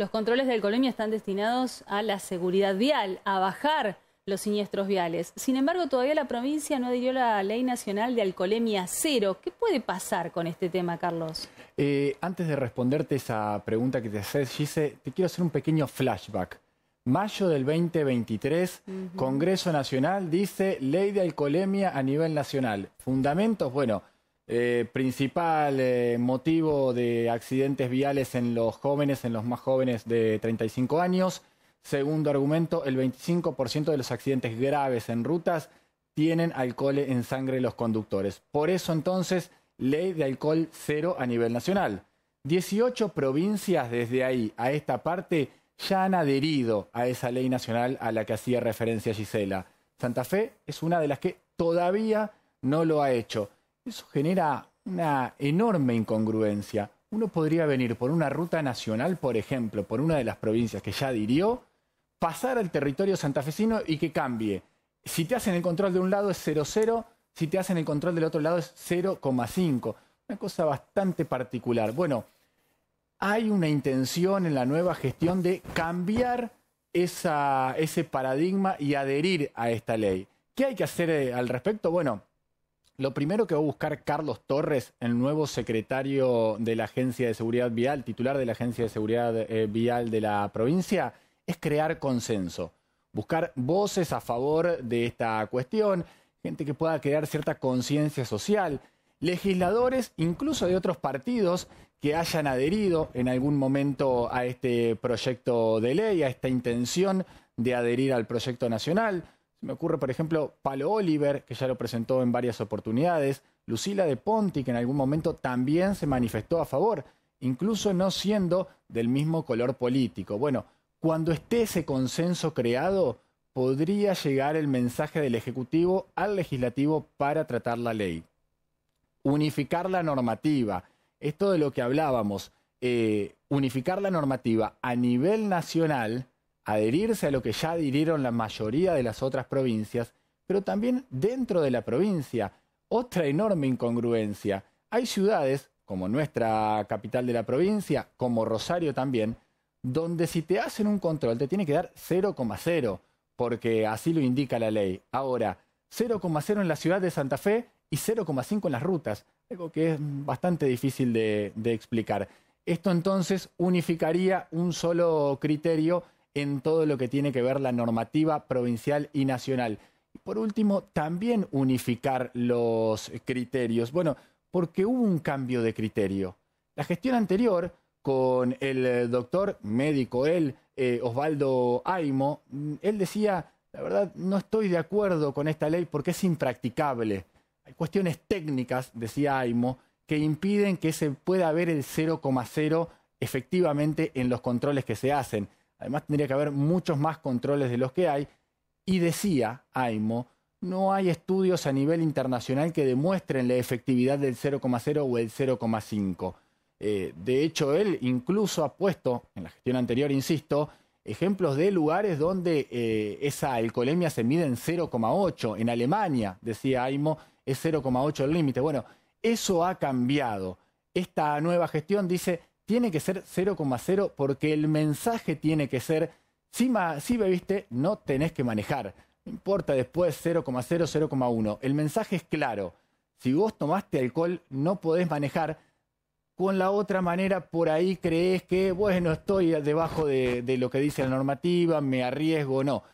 Los controles de alcoholemia están destinados a la seguridad vial, a bajar los siniestros viales. Sin embargo, todavía la provincia no adhirió la ley nacional de alcoholemia cero. ¿Qué puede pasar con este tema, Carlos? Eh, antes de responderte esa pregunta que te haces, Gise, te quiero hacer un pequeño flashback. Mayo del 2023, Congreso Nacional dice ley de alcoholemia a nivel nacional. Fundamentos, bueno, eh, principal eh, motivo de accidentes viales en los jóvenes, en los más jóvenes de 35 años. Segundo argumento, el 25% de los accidentes graves en rutas tienen alcohol en sangre los conductores. Por eso entonces, ley de alcohol cero a nivel nacional. 18 provincias desde ahí a esta parte ya han adherido a esa ley nacional a la que hacía referencia Gisela. Santa Fe es una de las que todavía no lo ha hecho. Eso genera una enorme incongruencia. Uno podría venir por una ruta nacional, por ejemplo, por una de las provincias que ya dirió, pasar al territorio santafesino y que cambie. Si te hacen el control de un lado es 0,0, si te hacen el control del otro lado es 0,5. Una cosa bastante particular. Bueno, hay una intención en la nueva gestión de cambiar ese paradigma y adherir a esta ley. ¿Qué hay que hacer eh, al respecto? Bueno, lo primero que va a buscar Carlos Torres, el nuevo secretario de la Agencia de Seguridad Vial, titular de la Agencia de Seguridad eh, Vial de la provincia, es crear consenso, buscar voces a favor de esta cuestión, gente que pueda crear cierta conciencia social, legisladores incluso de otros partidos que hayan adherido en algún momento a este proyecto de ley, a esta intención de adherir al proyecto nacional se me ocurre, por ejemplo, Palo Oliver, que ya lo presentó en varias oportunidades, Lucila de Ponti, que en algún momento también se manifestó a favor, incluso no siendo del mismo color político. Bueno, cuando esté ese consenso creado, podría llegar el mensaje del Ejecutivo al Legislativo para tratar la ley. Unificar la normativa. Esto de lo que hablábamos, eh, unificar la normativa a nivel nacional adherirse a lo que ya adhirieron la mayoría de las otras provincias, pero también dentro de la provincia. Otra enorme incongruencia. Hay ciudades, como nuestra capital de la provincia, como Rosario también, donde si te hacen un control te tiene que dar 0,0, porque así lo indica la ley. Ahora, 0,0 en la ciudad de Santa Fe y 0,5 en las rutas, algo que es bastante difícil de, de explicar. Esto entonces unificaría un solo criterio en todo lo que tiene que ver la normativa provincial y nacional. Y por último, también unificar los criterios. Bueno, porque hubo un cambio de criterio. La gestión anterior, con el doctor médico, él, eh, Osvaldo Aimo, mm, él decía, la verdad, no estoy de acuerdo con esta ley porque es impracticable. Hay cuestiones técnicas, decía Aimo, que impiden que se pueda ver el 0,0 efectivamente en los controles que se hacen. Además tendría que haber muchos más controles de los que hay. Y decía AIMO, no hay estudios a nivel internacional que demuestren la efectividad del 0,0 o el 0,5. Eh, de hecho, él incluso ha puesto, en la gestión anterior, insisto, ejemplos de lugares donde eh, esa alcoholemia se mide en 0,8. En Alemania, decía Aimo, es 0,8 el límite. Bueno, eso ha cambiado. Esta nueva gestión dice, tiene que ser 0,0 porque el mensaje tiene que ser, si, si bebiste, no tenés que manejar. No importa después 0,0, 0,1. El mensaje es claro. Si vos tomaste alcohol, no podés manejar. Con la otra manera, por ahí crees que, bueno, estoy debajo de, lo que dice la normativa, me arriesgo, o no.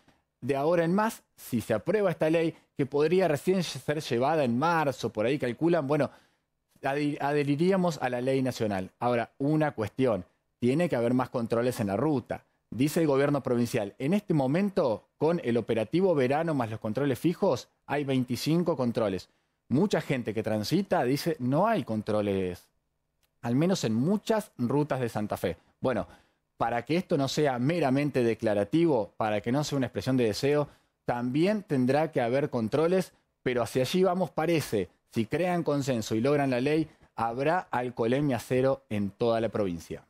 De ahora en más, si se aprueba esta ley, que podría recién ser llevada en marzo, por ahí calculan, bueno, adheriríamos a la ley nacional. Ahora, una cuestión, tiene que haber más controles en la ruta. Dice el gobierno provincial, en este momento, con el operativo verano más los controles fijos, hay 25 controles. Mucha gente que transita dice, no hay controles, al menos en muchas rutas de Santa Fe. Bueno, para que esto no sea meramente declarativo, para que no sea una expresión de deseo, también tendrá que haber controles, pero hacia allí vamos, parece si crean consenso y logran la ley, habrá alcoholemia cero en toda la provincia.